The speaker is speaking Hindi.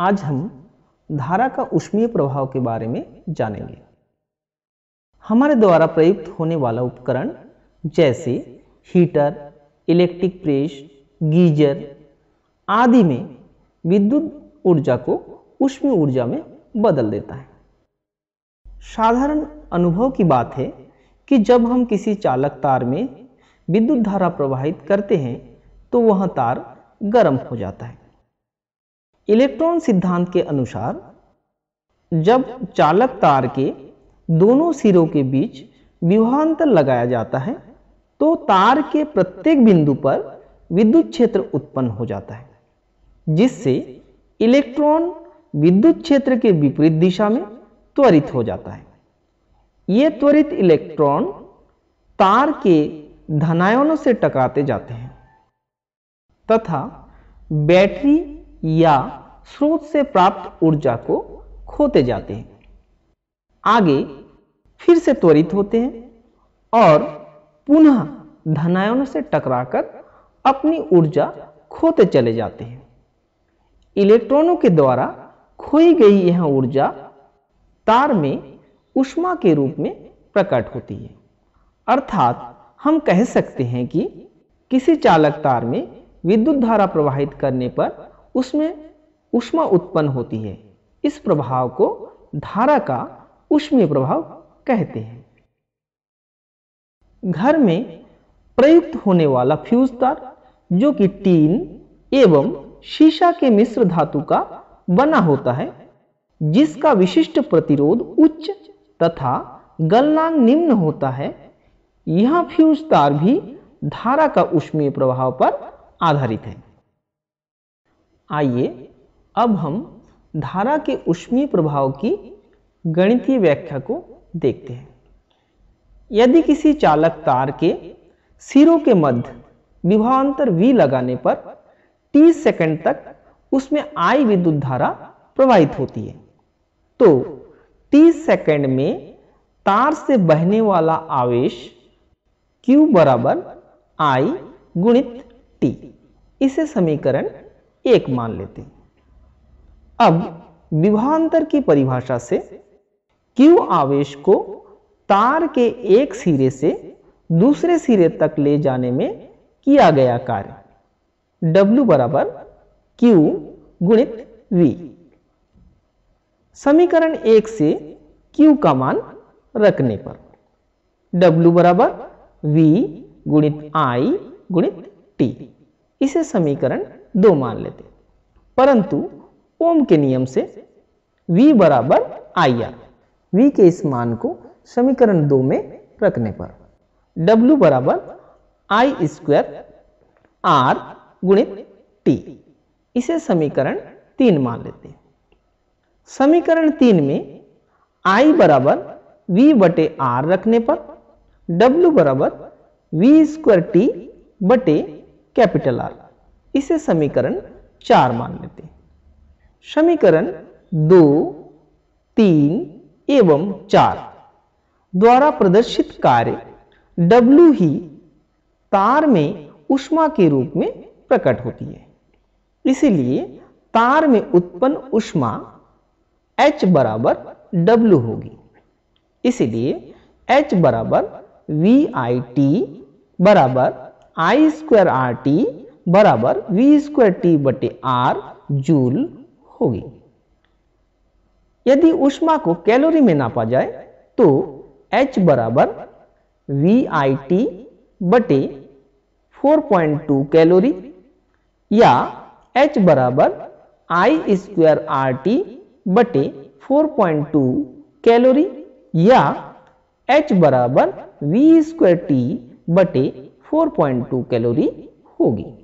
आज हम धारा का उष्मीय प्रभाव के बारे में जानेंगे हमारे द्वारा प्रयुक्त होने वाला उपकरण जैसे हीटर इलेक्ट्रिक प्रेस गीजर आदि में विद्युत ऊर्जा को उष्मीय ऊर्जा में बदल देता है साधारण अनुभव की बात है कि जब हम किसी चालक तार में विद्युत धारा प्रवाहित करते हैं तो वह तार गर्म हो जाता है इलेक्ट्रॉन सिद्धांत के अनुसार जब चालक तार के दोनों सिरों के बीच विभवांतर लगाया जाता है तो तार के प्रत्येक बिंदु पर विद्युत क्षेत्र उत्पन्न हो जाता है जिससे इलेक्ट्रॉन विद्युत क्षेत्र के विपरीत दिशा में त्वरित हो जाता है ये त्वरित इलेक्ट्रॉन तार के धनायनों से टकराते जाते हैं तथा बैटरी या स्रोत से प्राप्त ऊर्जा को खोते जाते हैं आगे फिर से त्वरित होते हैं और पुनः धनायनों से टकराकर अपनी ऊर्जा खोते चले जाते हैं इलेक्ट्रॉनों के द्वारा खोई गई यह ऊर्जा तार में उष्मा के रूप में प्रकट होती है अर्थात हम कह सकते हैं कि किसी चालक तार में विद्युत धारा प्रवाहित करने पर उसमें उष्मा उत्पन्न होती है इस प्रभाव को धारा का उष्मीय प्रभाव कहते हैं घर में प्रयुक्त होने वाला फ्यूज तार जो कि टीन एवं शीशा के मिश्र धातु का बना होता है जिसका विशिष्ट प्रतिरोध उच्च तथा गलनांग निम्न होता है यह फ्यूज तार भी धारा का उष्मीय प्रभाव पर आधारित है आइए अब हम धारा के उष्मीय प्रभाव की गणितीय व्याख्या को देखते हैं यदि किसी चालक तार के सिरों के मध्य विभावांतर V लगाने पर 30 सेकंड तक उसमें आय विद्युत धारा प्रवाहित होती है तो 30 सेकंड में तार से बहने वाला आवेश Q बराबर आई गुणित टी इसे समीकरण एक मान लेते हैं अब विभांतर की परिभाषा से Q आवेश को तार के एक सिरे से दूसरे सिरे तक ले जाने में किया गया कार्य W बराबर Q गुणित V समीकरण एक से Q का मान रखने पर W बराबर V गुणित I गुणित T इसे समीकरण दो मान लेते परंतु ओम के नियम से V बराबर आई आर वी के इस मान को समीकरण दो में रखने पर W बराबर आई स्क्वेर आर गुणित टी इसे समीकरण तीन मान लेते हैं समीकरण तीन में I बराबर V बटे आर रखने पर W बराबर वी स्क्वायर टी बटे कैपिटल आर इसे समीकरण चार मान लेते हैं समीकरण दो तीन एवं चार द्वारा प्रदर्शित कार्य W ही तार में उष्मा के रूप में प्रकट होती है इसीलिए तार में उत्पन्न उष्मा H बराबर W होगी इसीलिए H बराबर वी आई टी बराबर आई स्क्वायर आर टी बराबर वी स्क्वायर टी बटे आर जूल होगी यदि उष्मा को कैलोरी में नापा जाए तो H बराबर वी आई टी बटे फोर कैलोरी या H बराबर आई स्क्वायर आर टी बटे फोर कैलोरी या H बराबर वी स्क्वायर टी बटे फोर कैलोरी होगी